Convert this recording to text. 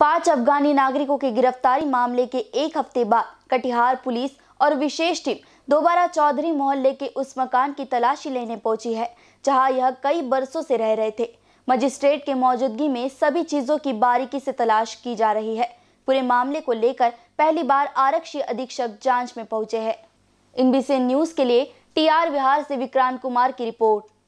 पांच अफगानी नागरिकों के गिरफ्तारी मामले के एक हफ्ते बाद कटिहार पुलिस और विशेष टीम दोबारा चौधरी मोहल्ले के उस मकान की तलाशी लेने पहुंची है जहां यह कई बरसों से रह रहे थे मजिस्ट्रेट के मौजूदगी में सभी चीजों की बारीकी से तलाश की जा रही है पूरे मामले को लेकर पहली बार आरक्षी अधीक्षक जांच में पहुंचे हैं इनबीसी न्यूज के लिए टीआर बिहार से विक्रांत कुमार की रिपोर्ट